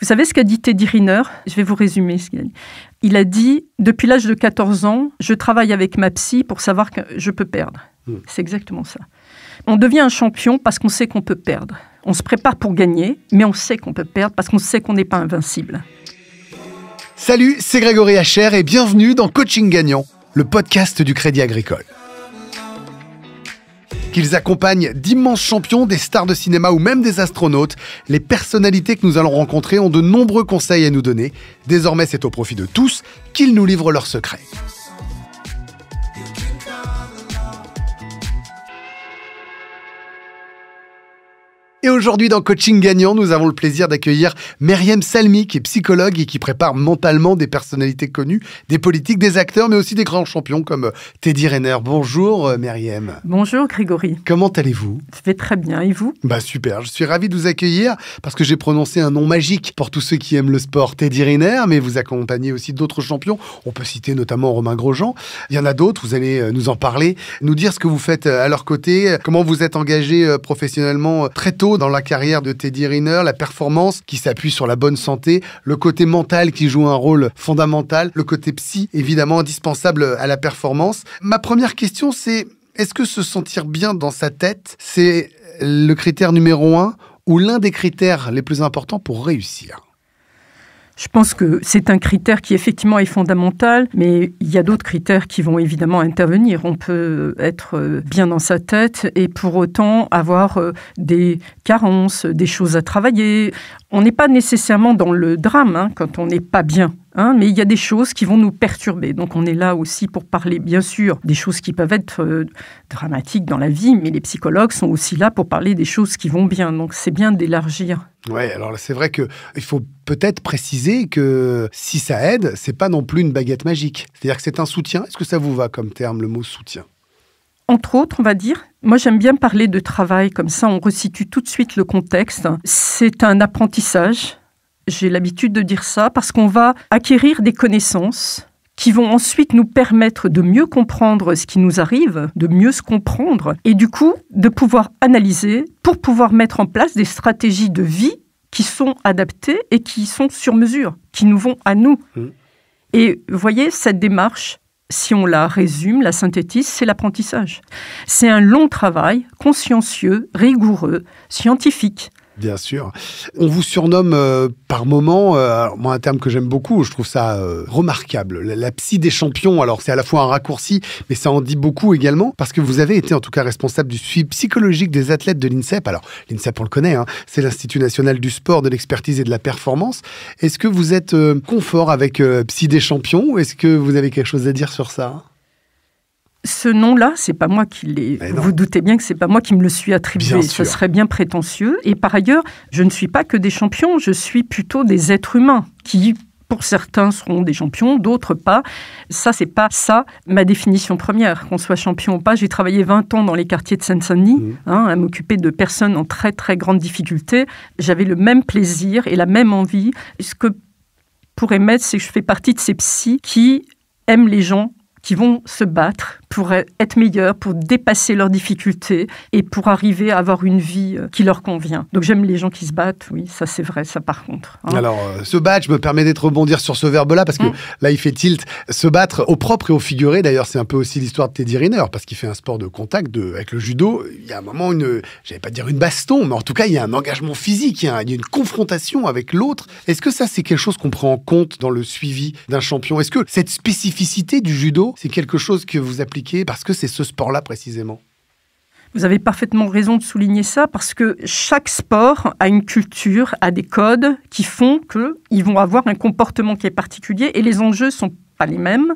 Vous savez ce qu'a dit Teddy Riner Je vais vous résumer ce qu'il a dit. Il a dit Depuis l'âge de 14 ans, je travaille avec ma psy pour savoir que je peux perdre. Hmm. C'est exactement ça. On devient un champion parce qu'on sait qu'on peut perdre. On se prépare pour gagner, mais on sait qu'on peut perdre parce qu'on sait qu'on n'est pas invincible. Salut, c'est Grégory Hacher et bienvenue dans Coaching Gagnant, le podcast du Crédit Agricole qu'ils accompagnent d'immenses champions, des stars de cinéma ou même des astronautes. Les personnalités que nous allons rencontrer ont de nombreux conseils à nous donner. Désormais, c'est au profit de tous qu'ils nous livrent leurs secrets. Et aujourd'hui dans Coaching Gagnant, nous avons le plaisir d'accueillir Meriem Salmi, qui est psychologue et qui prépare mentalement des personnalités connues, des politiques, des acteurs, mais aussi des grands champions comme euh, Teddy Riner. Bonjour euh, Meriem. Bonjour Grégory. Comment allez-vous Je vais très bien, et vous Bah super, je suis ravi de vous accueillir parce que j'ai prononcé un nom magique pour tous ceux qui aiment le sport, Teddy Riner, mais vous accompagnez aussi d'autres champions. On peut citer notamment Romain Grosjean. Il y en a d'autres, vous allez euh, nous en parler, nous dire ce que vous faites à leur côté, comment vous êtes engagé professionnellement très tôt dans la carrière de Teddy Riner, la performance qui s'appuie sur la bonne santé, le côté mental qui joue un rôle fondamental, le côté psy évidemment indispensable à la performance. Ma première question c'est est-ce que se sentir bien dans sa tête, c'est le critère numéro un ou l'un des critères les plus importants pour réussir je pense que c'est un critère qui effectivement est fondamental, mais il y a d'autres critères qui vont évidemment intervenir. On peut euh, être euh, bien dans sa tête et pour autant avoir euh, des carences, des choses à travailler. On n'est pas nécessairement dans le drame hein, quand on n'est pas bien. Hein, mais il y a des choses qui vont nous perturber. Donc on est là aussi pour parler, bien sûr, des choses qui peuvent être euh, dramatiques dans la vie, mais les psychologues sont aussi là pour parler des choses qui vont bien. Donc c'est bien d'élargir. Oui, alors c'est vrai qu'il faut peut-être préciser que si ça aide, c'est pas non plus une baguette magique. C'est-à-dire que c'est un soutien. Est-ce que ça vous va comme terme, le mot soutien entre autres, on va dire. Moi, j'aime bien parler de travail, comme ça on resitue tout de suite le contexte. C'est un apprentissage, j'ai l'habitude de dire ça, parce qu'on va acquérir des connaissances qui vont ensuite nous permettre de mieux comprendre ce qui nous arrive, de mieux se comprendre, et du coup de pouvoir analyser pour pouvoir mettre en place des stratégies de vie qui sont adaptées et qui sont sur mesure, qui nous vont à nous. Mm. Et vous voyez, cette démarche, si on la résume, la synthétise, c'est l'apprentissage. C'est un long travail, consciencieux, rigoureux, scientifique, Bien sûr. On vous surnomme euh, par moment, euh, moi un terme que j'aime beaucoup, je trouve ça euh, remarquable, la, psy des champions. Alors c'est à la fois un raccourci, mais ça en dit beaucoup également, parce que vous avez été en tout cas responsable du suivi psychologique des athlètes de l'INSEP. Alors l'INSEP, on le connaît, hein, c'est l'Institut national du sport, de l'expertise et de la performance. Est-ce que vous êtes confort avec psy des champions Est-ce que vous avez quelque chose à dire sur ça ce nom-là, c'est pas moi qui l'ai. Vous doutez bien que c'est pas moi qui me le suis attribué. Ce serait bien prétentieux. Et par ailleurs, je ne suis pas que des champions. Je suis plutôt des êtres humains qui pour certains seront des champions, d'autres pas. Ça, c'est pas ça ma définition première, qu'on soit champion ou pas. J'ai travaillé 20 ans dans les quartiers de Seine-Saint-Denis, mmh. hein, à m'occuper de personnes en très très grande difficulté. J'avais le même plaisir et la même envie. Ce que pourrait mettre, c'est que je fais partie de ces psys qui aiment les gens qui vont se battre pour e-, être meilleurs, pour dépasser leurs difficultés et pour arriver à avoir une vie euh, qui leur convient. Donc j'aime les gens qui se battent, oui, ça c'est vrai, ça par contre. Hein. Alors, euh, se battre, je me permets d'être rebondir sur ce verbe-là parce que mmh. là il fait tilt. Se battre au propre et au figuré, d'ailleurs, c'est un peu aussi l'histoire de Teddy Riner parce qu'il fait un sport de contact avec le judo. Il y a un moment, une, j'allais pas dire une baston, mais en tout cas, il y a un engagement physique, il y a, une confrontation avec l'autre. Est-ce que ça, c'est quelque chose qu'on prend en compte dans le suivi d'un champion Est-ce que cette spécificité du judo, c'est quelque chose que vous appelez parce que c'est ce sport-là précisément vous avez parfaitement raison de souligner ça parce que chaque sport a une culture, a des codes qui font qu'ils vont avoir un comportement qui est particulier et les enjeux ne sont pas les mêmes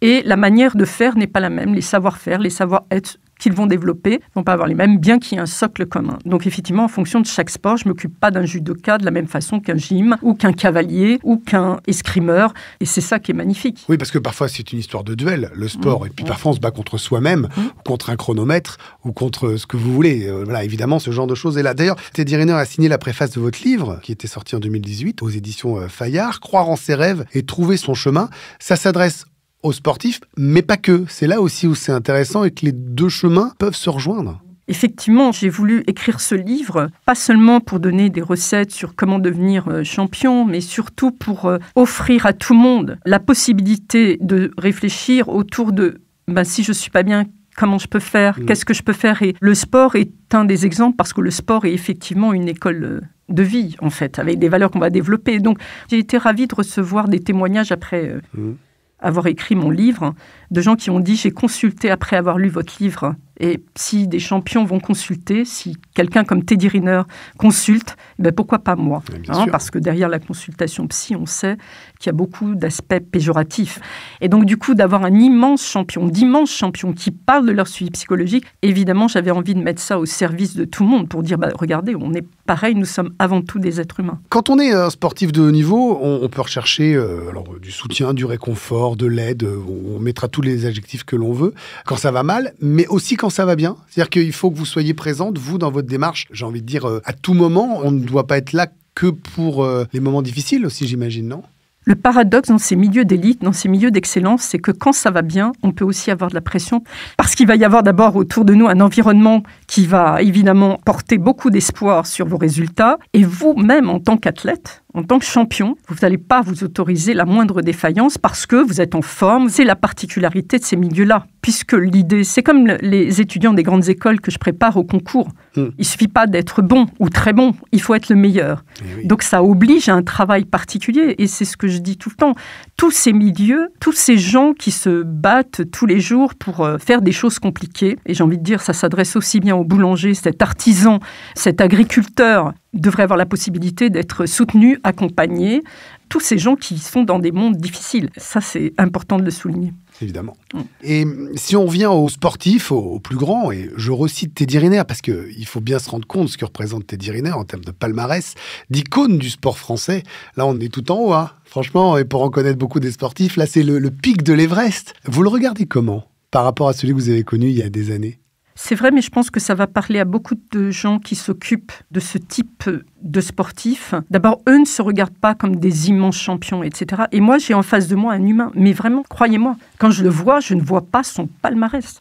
et la manière de faire n'est pas la même, les savoir-faire, les savoir-être qu'ils vont développer vont pas avoir les mêmes, bien qu'il y ait un socle commun. Donc effectivement, en fonction de chaque sport, je m'occupe pas d'un judoka de la même façon qu'un gym ou qu'un cavalier ou qu'un escrimeur. Et c'est ça qui est magnifique. Oui, parce que parfois c'est une histoire de duel, le sport. Mmh. Et puis parfois on se bat contre soi-même, mmh. contre un chronomètre, ou contre euh, ce que vous voulez. Euh, voilà, évidemment, ce genre de choses est là. D'ailleurs, Teddy Riner a signé la préface de votre livre, qui était sorti en 2018 aux éditions euh, Fayard, Croire en ses rêves et trouver son chemin. Ça s'adresse aux sportifs, mais pas que. C'est là aussi où c'est intéressant et que les deux chemins peuvent se rejoindre. Effectivement, j'ai voulu écrire ce livre, pas seulement pour donner des recettes sur comment devenir euh, champion, mais surtout pour euh, offrir à tout le monde la possibilité de réfléchir autour de ben, si je suis pas bien, comment je peux faire, mm. qu'est-ce que je peux faire. Et le sport est un des exemples parce que le sport est effectivement une école euh, de vie, en fait, avec des valeurs qu'on va développer. Donc, j'ai été ravie de recevoir des témoignages après. Mm avoir écrit mon livre, de gens qui ont dit j'ai consulté après avoir lu votre livre et si des champions vont consulter, si quelqu'un comme Teddy Riner consulte, ben pourquoi pas moi hein, Parce que derrière la consultation psy, on sait qu'il y a beaucoup d'aspects péjoratifs. Et donc, du coup, d'avoir un immense champion, d'immenses champions qui parlent de leur suivi psychologique, évidemment, j'avais envie de mettre ça au service de tout le monde pour dire bah, regardez, on est pareil, nous sommes avant tout des êtres humains. Quand on est un sportif de haut niveau, on, peut rechercher euh, alors, du soutien, du réconfort, de l'aide, euh, on mettra tous les adjectifs que l'on veut quand ça va mal, mais aussi quand ça va bien. C'est-à-dire qu'il faut que vous soyez présente, vous, dans votre démarche. J'ai envie de dire, euh, à tout moment, on ne doit pas être là que pour euh, les moments difficiles aussi, j'imagine, non le paradoxe dans ces milieux d'élite, dans ces milieux d'excellence, c'est que quand ça va bien, on peut aussi avoir de la pression, parce qu'il va y avoir d'abord autour de nous un environnement qui va évidemment porter beaucoup d'espoir sur vos résultats. Et vous-même, en tant qu'athlète, en tant que champion, vous n'allez pas vous autoriser la moindre défaillance parce que vous êtes en forme. C'est la particularité de ces milieux-là, puisque l'idée, c'est comme les étudiants des grandes écoles que je prépare au concours. Il hmm. Il suffit pas d'être bon ou très bon, il faut être le meilleur. Eh Donc ça oblige à un travail particulier, et c'est ce que je dis tout le temps. Tous ces milieux, tous ces gens qui se battent tous les jours pour euh, faire des choses compliquées, et j'ai envie de dire, ça s'adresse aussi bien au boulanger, cet artisan, cet agriculteur devrait avoir la possibilité d'être soutenu, accompagné. Tous ces gens qui sont dans des mondes difficiles. Ça, c'est important de le souligner. Évidemment. Mm. Et si on revient aux sportifs, aux, plus grands, et je recite Teddy Riner, parce qu'il faut bien se rendre compte ce que représente Teddy Riner en termes de palmarès, d'icône du sport français. Là, on est tout en haut, hein. franchement, et pour en connaître beaucoup des sportifs, là, c'est le pic de l'Everest. Vous le regardez comment par rapport à celui que vous avez connu il y a des années c'est vrai, mais je pense que ça va parler à beaucoup de gens qui s'occupent de ce type de sportifs. D'abord, eux ne se regardent pas comme des immenses champions, etc. Et moi, j'ai en face de moi un humain. Mais vraiment, croyez-moi, quand je le vois, je ne vois pas son palmarès.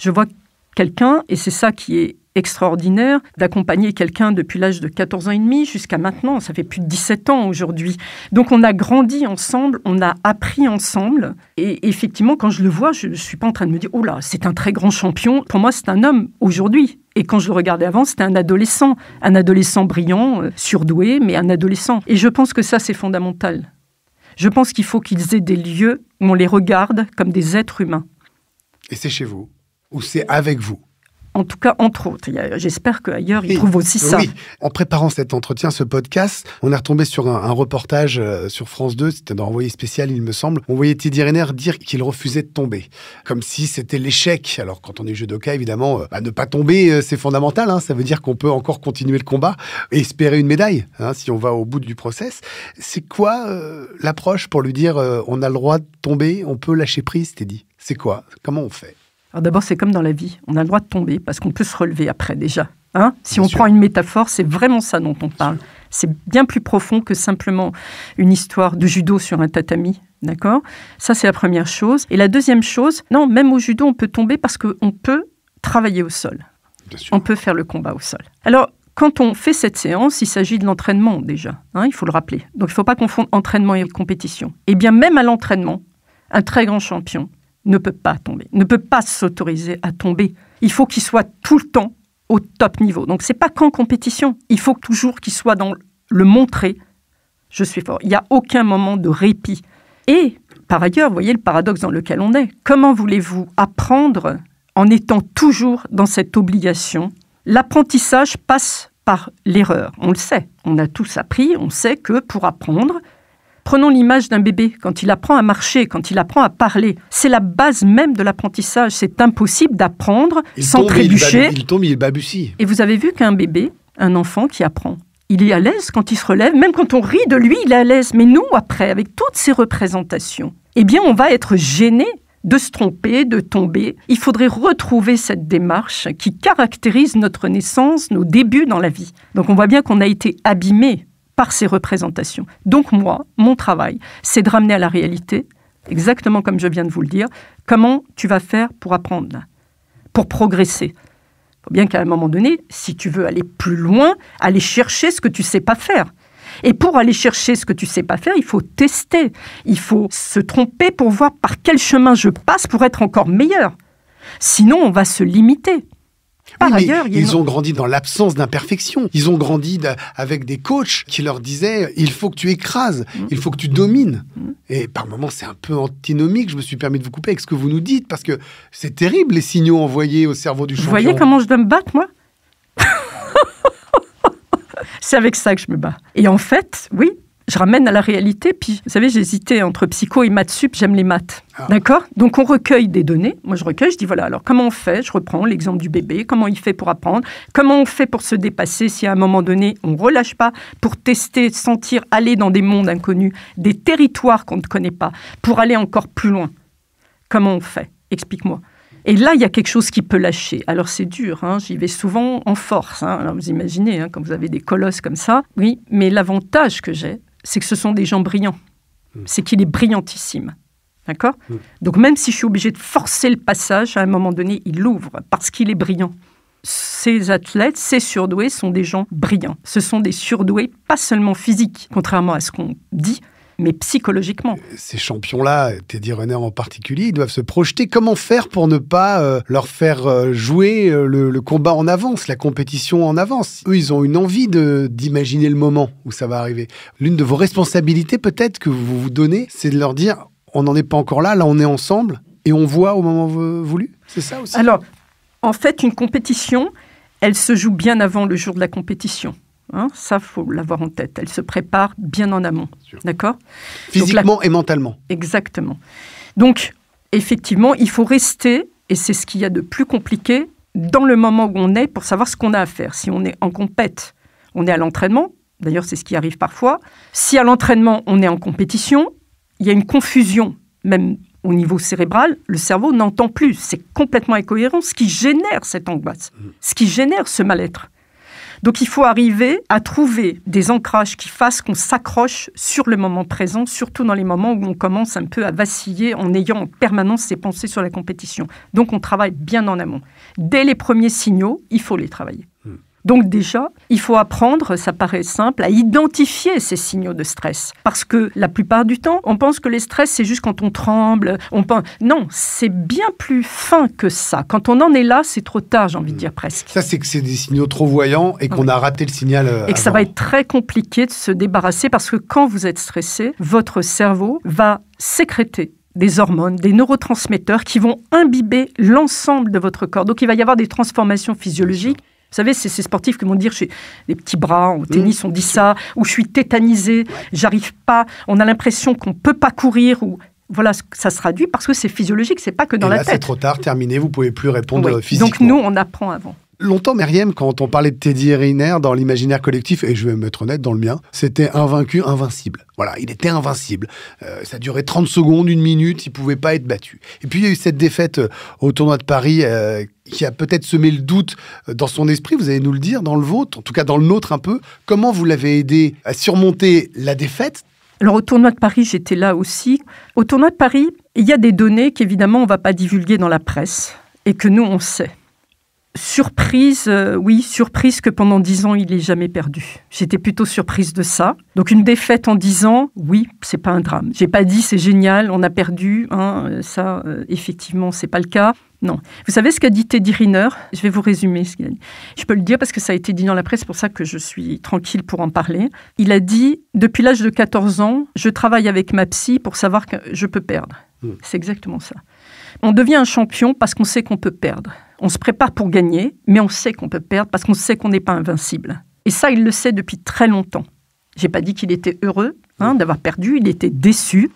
Je vois quelqu'un, et c'est ça qui est extraordinaire d'accompagner quelqu'un depuis l'âge de 14 ans et demi jusqu'à maintenant, ça fait plus de 17 ans aujourd'hui. Donc on a grandi ensemble, on a appris ensemble, et effectivement quand je le vois, je ne suis pas en train de me dire, oh là, c'est un très grand champion, pour moi c'est un homme aujourd'hui. Et quand je le regardais avant, c'était un adolescent, un adolescent brillant, euh, surdoué, mais un adolescent. Et je pense que ça, c'est fondamental. Je pense qu'il faut qu'ils aient des lieux où on les regarde comme des êtres humains. Et c'est chez vous, ou c'est avec vous en tout cas, entre autres. J'espère qu'ailleurs, ils trouvent aussi ça. Oui. En préparant cet entretien, ce podcast, on est retombé sur un, reportage euh, sur France 2, c'était dans Envoyé spécial, il me semble. On voyait Teddy Renner dire qu'il refusait de tomber, comme si c'était l'échec. Alors, quand on est judoka, évidemment, euh, bah, ne pas tomber, euh, c'est fondamental. Hein. Ça veut dire qu'on peut encore continuer le combat et espérer une médaille, hein, si on va au bout du process. C'est quoi l'approche pour lui dire on a le droit de tomber, on peut lâcher prise, Teddy C'est quoi Comment on fait d'abord, c'est comme dans la vie, on a le droit de tomber parce qu'on peut se relever après déjà. Hein. si on prend une métaphore, c'est vraiment ça dont on parle. C'est bien plus profond que simplement une histoire de judo sur un tatami. D'accord Ça, c'est la première chose. Et la deuxième chose, non, même au judo, on peut tomber parce qu'on peut travailler au sol. On peut faire le combat au sol. Alors, quand on fait cette séance, il s'agit de l'entraînement déjà, hein, il faut le rappeler. Donc il ne faut pas confondre entraînement et compétition. Et eh bien même à l'entraînement, un très grand champion ne peut pas tomber, ne peut pas s'autoriser à tomber. Il faut qu'il soit tout le temps au top niveau. Donc ce n'est pas qu'en compétition, il faut toujours qu'il soit dans le montrer. Je suis fort. Il n'y a aucun moment de répit. Et par ailleurs, vous voyez le paradoxe dans lequel on est. Comment voulez-vous apprendre en étant toujours dans cette obligation L'apprentissage passe par l'erreur. On le sait. On a tous appris. On sait que pour apprendre, Prenons l'image d'un bébé, quand il apprend à marcher, quand il apprend à parler. C'est la base même de l'apprentissage. C'est impossible d'apprendre sans trébucher. Il, tombe, il balbutie. Et vous avez vu qu'un bébé, un enfant qui apprend, il est à l'aise quand il se relève, même quand on rit de lui, il est à l'aise. Mais nous, après, avec toutes ces représentations, eh bien, on va être gêné de se tromper, de tomber. Il faudrait retrouver cette démarche qui caractérise notre naissance, nos débuts dans la vie. Donc on voit bien qu'on a été abîmé par ces représentations. Donc moi, mon travail, c'est de ramener à la réalité, exactement comme je viens de vous le dire, comment tu vas faire pour apprendre, pour progresser. Il faut bien qu'à un moment donné, si tu veux aller plus loin, aller chercher ce que tu ne sais pas faire. Et pour aller chercher ce que tu ne sais pas faire, il faut tester, il faut se tromper pour voir par quel chemin je passe pour être encore meilleur. Sinon, on va se limiter oui, ils ont grandi dans l'absence d'imperfection. Ils ont grandi avec des coachs qui leur disaient il faut que tu écrases, mm. il faut que tu domines. Mm. Et par moments, c'est un peu antinomique. Je me suis permis de vous couper avec ce que vous nous dites parce que c'est terrible les signaux envoyés au cerveau du champion. Vous voyez comment je dois me battre, moi C'est avec ça que je me bats. Et en fait, oui, je ramène à la réalité. Puis, vous savez, j'hésitais entre psycho et maths sup, j'aime les maths. Ah. D'accord Donc, on recueille des données. Moi, je recueille, je dis voilà, alors comment on fait Je reprends l'exemple du bébé, comment il fait pour apprendre, comment on fait pour se dépasser si à un moment donné, on ne relâche pas, pour tester, sentir, aller dans des mondes inconnus, des territoires qu'on ne connaît pas, pour aller encore plus loin. Comment on fait Explique-moi. Et là, il y a quelque chose qui peut lâcher. Alors c'est dur, hein. j'y vais souvent en force. Hein. Alors vous imaginez, hein, quand vous avez des colosses comme ça, oui, mais l'avantage que j'ai, c'est que ce sont des gens brillants. Hmm. C'est qu'il est brillantissime. D'accord hmm. Donc même si je suis obligé de forcer le passage, à un moment donné, il l'ouvre parce qu'il est brillant. Ces athlètes, ces surdoués sont des gens brillants. Ce sont des surdoués, pas seulement physiques, contrairement à ce qu'on dit, mais psychologiquement. Ces champions-là, Teddy Renner en particulier, ils doivent se projeter. Comment faire pour ne pas euh, leur faire euh, jouer euh, le, le, combat en avance, la compétition en avance Eux, ils ont une envie d'imaginer le moment où ça va arriver. L'une de vos responsabilités, peut-être, que vous vous donnez, c'est de leur dire on n'en est pas encore là, là on est ensemble et on voit au moment voulu. C'est ça aussi Alors, en fait, une compétition, elle se joue bien avant le jour de la compétition. Hein, ça, faut l'avoir en tête. Elle se prépare bien en amont. D'accord Physiquement et mentalement. Exactement. Donc, effectivement, il faut rester, et c'est ce qu'il y a de plus compliqué, dans le moment où on est pour savoir ce qu'on a à faire. Si on est en compète, on est à l'entraînement. D'ailleurs, c'est ce qui arrive parfois. Si à l'entraînement, on est en compétition, il y a une confusion, même au niveau cérébral, le cerveau n'entend plus. C'est complètement incohérent, ce qui génère cette angoisse, mmh. ce qui génère ce mal-être. Donc il faut arriver à trouver des ancrages qui fassent qu'on s'accroche sur le moment présent, surtout dans les moments où on commence un peu à vaciller en ayant en permanence ses pensées sur la compétition. Donc on travaille bien en amont. Dès les premiers signaux, il faut les travailler. Hmm. Donc déjà, il faut apprendre, ça paraît simple, à identifier ces signaux de stress. Parce que la plupart du temps, on pense que les stress, c'est juste quand on tremble. On pense... Non, c'est bien plus fin que ça. Quand on en est là, c'est trop tard, j'ai envie de mm. dire presque. Ça, c'est que c'est des signaux trop voyants et qu'on a raté le signal. Euh, et que ça va être très compliqué de se débarrasser parce que quand vous êtes stressé, votre cerveau va sécréter des hormones, des neurotransmetteurs qui vont imbiber l'ensemble de votre corps. Donc il va y avoir des transformations physiologiques vous savez, c'est ces sportifs qui vont dire j'ai les petits bras, au tennis, mmh. on dit ça, ou je suis tétanisé, j'arrive pas, on a l'impression qu'on peut pas courir, ou voilà, ça se traduit parce que c'est physiologique, c'est pas que dans la tête. C'est trop tard, terminé, vous pouvez plus répondre physiquement. Donc nous, on apprend avant. Longtemps, Meriem, quand on parlait de Teddy Riner dans l'imaginaire collectif, et je vais me mettre honnête dans le mien, c'était invaincu, invincible. Voilà, il était invincible. Euh, ça durait 30 secondes, une minute, il pouvait pas être battu. Et puis il y a eu cette défaite euh, au tournoi de Paris euh, qui a peut-être semé le doute dans son esprit, vous allez nous le dire, dans le vôtre, en tout cas dans le nôtre un peu. Comment vous l'avez aidé à surmonter la défaite alors au tournoi de Paris, j'étais là aussi. Au tournoi de Paris, il y a des données qu'évidemment on va pas divulguer dans la presse et que nous on sait surprise, euh, oui, surprise que pendant dix ans, il n'ait jamais perdu. J'étais plutôt surprise de ça. Donc une défaite en dix ans, oui, c'est pas un drame. J'ai pas dit c'est génial, on a perdu, hein, euh, ça, effectivement, euh, effectivement, c'est pas le cas. Non. Vous savez ce qu'a dit Teddy Riner Je vais vous résumer ce qu'il a dit. Je peux le dire parce que ça a été dit dans la presse, c'est pour ça que je suis tranquille pour en parler. Il a dit Depuis l'âge de 14 ans, je travaille avec ma psy pour savoir que je peux perdre. Hmm. C'est exactement ça. On devient un champion parce qu'on sait qu'on peut perdre. On se prépare pour gagner, mais on sait qu'on peut perdre parce qu'on sait qu'on n'est pas invincible. Et ça, il le sait depuis très longtemps. J'ai pas dit qu'il était heureux hein, d'avoir perdu, il était déçu,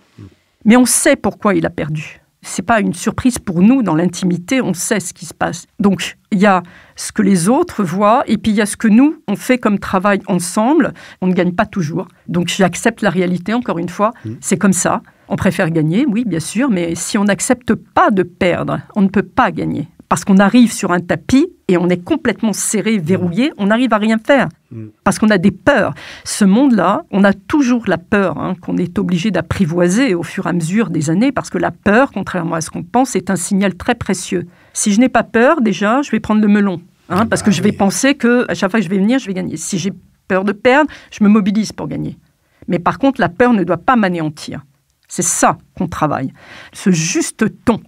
mais on sait pourquoi il a perdu c'est pas une surprise pour nous dans l'intimité, on sait ce qui se passe. Donc il y a ce que les autres voient et puis il y a ce que nous on fait comme travail ensemble. On ne gagne pas toujours. Donc j'accepte la réalité encore une fois, mm. c'est comme ça. On préfère gagner, oui, bien sûr, mais si on n'accepte pas de perdre, on ne peut pas gagner. Parce qu'on arrive sur un tapis et on est complètement serré, verrouillé, mm. on n'arrive à rien faire. Mm. Parce qu'on a des peurs. Ce monde-là, on a toujours la peur hein, qu'on est obligé d'apprivoiser au fur et à mesure des années, parce que la peur, contrairement à ce qu'on pense, est un signal très précieux. Si je n'ai pas peur, déjà, je vais prendre le melon. Hein, parce que ah je vais penser que à chaque fois que je vais venir, je vais gagner. Si j'ai peur de perdre, je me mobilise pour gagner. Mais par contre, la peur ne doit pas m'anéantir. C'est ça qu'on travaille, ce juste ton.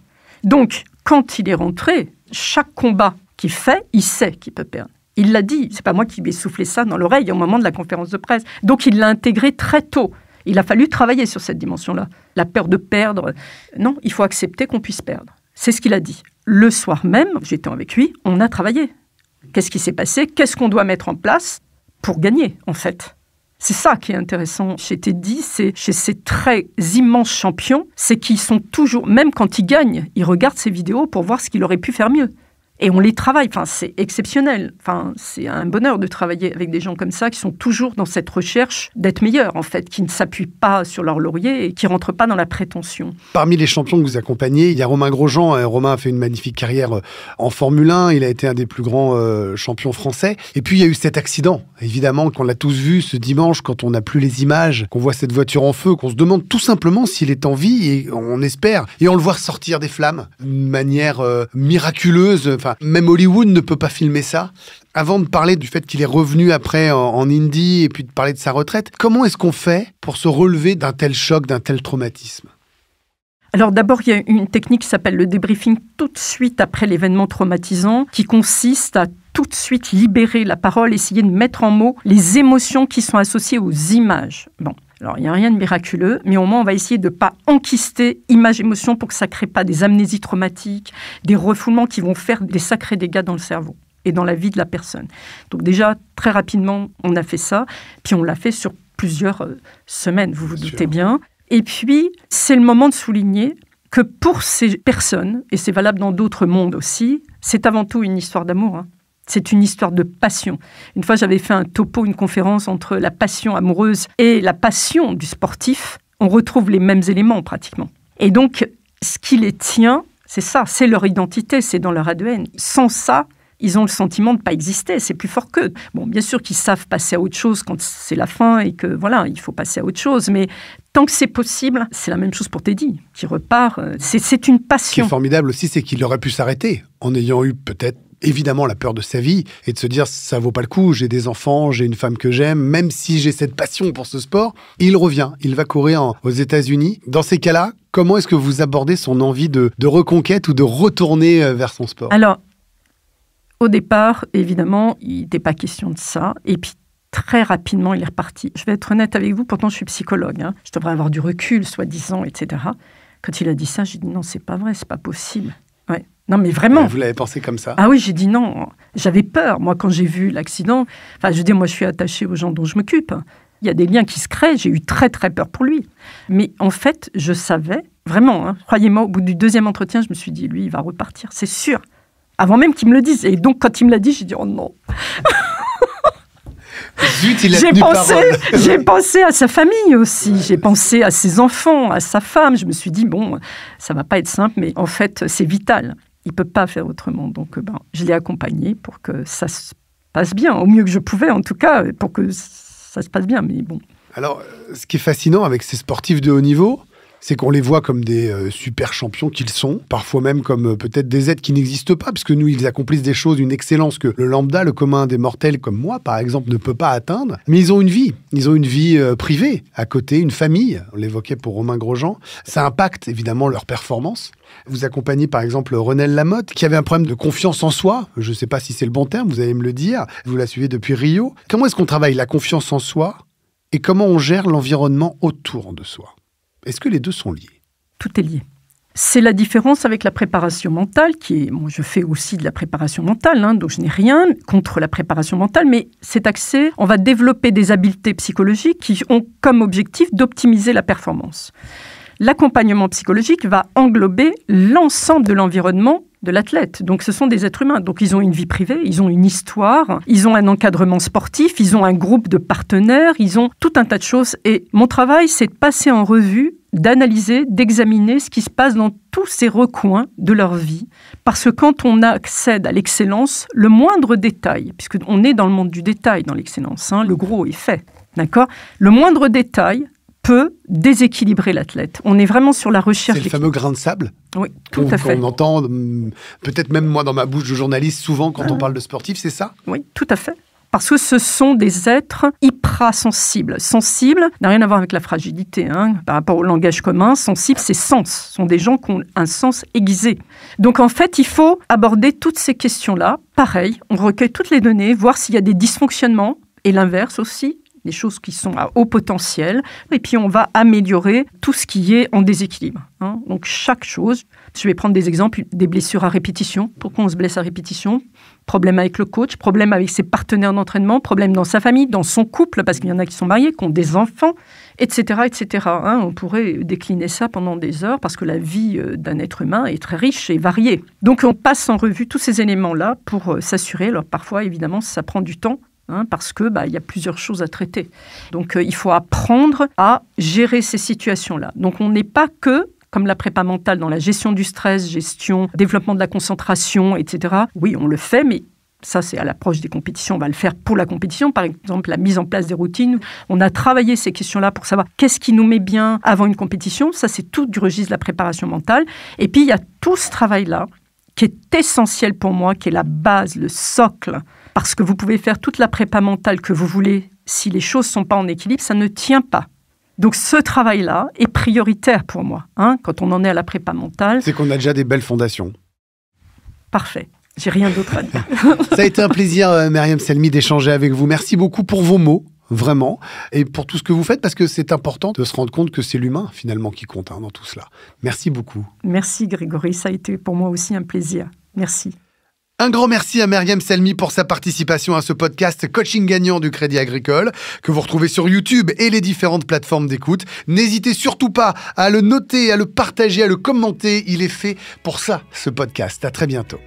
Donc, quand il est rentré, chaque combat qu'il fait, il sait qu'il peut perdre. Il l'a dit, c'est pas moi qui lui ai soufflé ça dans l'oreille au moment de la conférence de presse. Donc il l'a intégré très tôt. Il a fallu travailler sur cette dimension-là. La peur de perdre. Non, il faut accepter qu'on puisse perdre. C'est ce qu'il a dit. Le soir même, j'étais avec lui, on a travaillé. Qu'est-ce qui s'est passé Qu'est-ce qu'on doit mettre en place pour gagner, en fait c'est ça qui est intéressant chez Teddy, c'est chez ces très immenses champions, c'est qu'ils sont toujours, même quand ils gagnent, ils regardent ces vidéos pour voir ce qu'il aurait pu faire mieux. Et on les travaille. Enfin, c'est exceptionnel. Enfin, c'est un bonheur de travailler avec des gens comme ça qui sont toujours dans cette recherche d'être meilleurs, en fait, qui ne s'appuient pas sur leur laurier et qui ne rentrent pas dans la prétention. Parmi les champions que vous accompagnez, il y a Romain Grosjean. Euh, Romain a fait une magnifique carrière euh, en Formule 1. Il a été un des plus grands euh, champions français. Et puis, il y a eu cet accident, évidemment, qu'on l'a tous vu ce dimanche, quand on n'a plus les images, qu'on voit cette voiture en feu, qu'on se demande tout simplement s'il est en vie et on espère. Et on le voit sortir des flammes d'une manière miraculeuse même Hollywood ne peut pas filmer ça. Avant de parler du fait qu'il est revenu après en, en, Indie et puis de parler de sa retraite, comment est-ce qu'on fait pour se relever d'un tel choc, d'un tel traumatisme alors d'abord, il y a une technique qui s'appelle le débriefing tout de suite après l'événement traumatisant, qui consiste à tout de suite libérer la parole, essayer de mettre en mots les émotions qui sont associées aux images. Bon, alors, il n'y a rien de miraculeux, mais au moins, on va essayer de ne pas enquister image-émotion pour que ça ne crée pas des amnésies traumatiques, des refoulements qui vont faire des sacrés dégâts dans le cerveau et dans la vie de la personne. Donc déjà, très rapidement, on a fait ça, puis on l'a fait sur plusieurs euh, semaines, vous vous doutez bien. Et puis, c'est le moment de souligner que pour ces personnes, et c'est valable dans d'autres mondes aussi, c'est avant tout une histoire d'amour. Hein c'est une histoire de passion. Une fois, j'avais fait un topo, une conférence entre la passion amoureuse et la passion du sportif. On retrouve les mêmes éléments pratiquement. Et donc, ce qui les tient, c'est ça, c'est leur identité, c'est dans leur ADN. Sans ça, ils ont le sentiment de ne pas exister, c'est plus fort que. Bon, bien sûr qu'ils savent passer à autre chose quand c'est la fin et que voilà, il faut passer à autre chose, mais tant que c'est possible, c'est la même chose pour Teddy, qui repart. Euh, c'est une passion. Ce qui est formidable aussi, c'est qu'il aurait pu s'arrêter en ayant eu peut-être évidemment la peur de sa vie et de se dire ça vaut pas le coup, j'ai des enfants, j'ai une femme que j'aime, même si j'ai cette passion pour ce sport, il revient, il va courir aux États-Unis. Dans ces cas-là, comment est-ce que vous abordez son envie de, reconquête ou de retourner euh, vers son sport Alors, au départ, évidemment, il n'était pas question de ça. Et puis, très rapidement, il est reparti. Je vais être honnête avec vous, pourtant je suis psychologue. Hein. Je devrais avoir du recul, soi-disant, etc. Quand il a dit ça, j'ai dit non, c'est pas vrai, c'est pas possible. Ouais. Non, mais vraiment. Vous l'avez pensé comme ça Ah oui, j'ai dit non. J'avais peur, moi, quand j'ai vu l'accident. Enfin, je dis, moi, je suis attachée aux gens dont je m'occupe. Il y a des liens qui se créent. J'ai eu très, très peur pour lui. Mais en fait, je savais, vraiment, hein, croyez-moi, au bout du deuxième entretien, je me suis dit, lui, il va repartir, c'est sûr. Avant même qu'il me le dise. Et donc, quand il me l'a dit, j'ai dit, oh non. j'ai pensé, j'ai pensé à sa famille aussi, j'ai pensé à ses enfants, à sa femme. Je me suis dit, bon, ça va pas être simple, mais en fait, c'est vital il peut pas faire autrement. Donc, euh, ben, je l'ai accompagné pour que ça se passe bien, au mieux que je pouvais en tout cas, pour que ça se passe bien. Mais bon. Alors, ce qui est fascinant avec ces sportifs de haut niveau, c'est qu'on les voit comme des euh, super champions qu'ils sont, parfois même comme euh, peut-être des êtres qui n'existent pas, puisque nous, ils accomplissent des choses, une excellence que le lambda, le commun des mortels comme moi, par exemple, ne peut pas atteindre. Mais ils ont une vie, ils ont une vie euh, privée à côté, une famille, on l'évoquait pour Romain Grosjean. Ça impacte évidemment leur performance. Vous accompagnez par exemple René Lamotte, qui avait un problème de confiance en soi. Je ne sais pas si c'est le bon terme, vous allez me le dire. Vous la suivez depuis Rio. Comment est-ce qu'on travaille la confiance en soi et comment on gère l'environnement autour de soi est-ce que les deux sont liés Tout est lié. C'est la différence avec la préparation mentale, qui est, moi, je fais aussi de la préparation mentale, hein, donc je n'ai rien contre la préparation mentale, mais c'est axé, on va développer des habiletés psychologiques qui ont comme objectif d'optimiser la performance. L'accompagnement psychologique va englober l'ensemble de l'environnement de l'athlète. Donc ce sont des êtres humains. Donc ils ont une vie privée, ils ont une histoire, ils ont un encadrement sportif, ils ont un groupe de partenaires, ils ont tout un tas de choses. Et mon travail, c'est de passer en revue, d'analyser, d'examiner ce qui se passe dans tous ces recoins de leur vie. Parce que quand on accède à l'excellence, le moindre détail, puisque on est dans le monde du détail dans l'excellence, hein, le gros est fait, d'accord Le moindre détail peut déséquilibrer l'athlète. On est vraiment sur la recherche. C'est le fameux grain de sable Oui, tout à fait. on entend, mm, peut-être même moi dans ma bouche de journaliste, souvent quand on ah. parle de sportif, c'est ça Oui, tout à fait parce que ce sont des êtres hyprasensibles. Sensibles n'a rien à voir avec la fragilité, hein. par rapport au langage commun. Sensibles, c'est sens. Ce sont des gens qui ont un sens aiguisé. Donc en fait, il faut aborder toutes ces questions-là. Pareil, on recueille toutes les données, voir s'il y a des dysfonctionnements. Et l'inverse aussi, des choses qui sont à haut potentiel, et puis on va améliorer tout ce qui est en déséquilibre. Hein. Donc chaque chose, je vais prendre des exemples, des blessures à répétition. Pourquoi on se blesse à répétition Problème avec le coach, problème avec ses partenaires d'entraînement, problème dans sa famille, dans son couple, parce qu'il y en a qui sont mariés, qui ont des enfants, etc. etc. Hein. on pourrait décliner ça pendant des heures, parce que la vie euh, d'un être humain est très riche et variée. Donc on passe en revue tous ces éléments-là pour euh, s'assurer. Alors parfois, évidemment, ça prend du temps, Hein, parce que bah, il y a plusieurs choses à traiter. Donc euh, il faut apprendre à gérer ces situations-là. Donc on n'est pas que comme la prépa mentale dans la gestion du stress, gestion, développement de la concentration, etc. Oui, on le fait, mais ça c'est à l'approche des compétitions, on va le faire pour la compétition, par exemple la mise en place des routines. On a travaillé ces questions-là pour savoir qu'est-ce qui nous met bien avant une compétition, ça c'est tout du registre de la préparation mentale. Et puis il y a tout ce travail-là qui est essentiel pour moi, qui est la base, le socle parce que vous pouvez faire toute la prépa mentale que vous voulez, si les choses sont pas en équilibre, ça ne tient pas. Donc ce travail-là est prioritaire pour moi, hein, quand on en est à la prépa mentale. C'est qu'on a déjà des belles fondations. Parfait. J'ai rien d'autre à dire. ça a été un plaisir, euh, Myriam Selmi, d'échanger avec vous. Merci beaucoup pour vos mots vraiment, et pour tout ce que vous faites, parce que c'est important de se rendre compte que c'est l'humain finalement qui compte hein, dans tout cela. Merci beaucoup. Merci Grégory, ça a été pour moi aussi un plaisir. Merci. Un grand merci à Meriem Selmi pour sa participation à ce podcast Coaching Gagnant du Crédit Agricole, que vous retrouvez sur YouTube et les différentes plateformes d'écoute. N'hésitez surtout pas à le noter, à le partager, à le commenter. Il est fait pour ça, ce podcast. À très bientôt.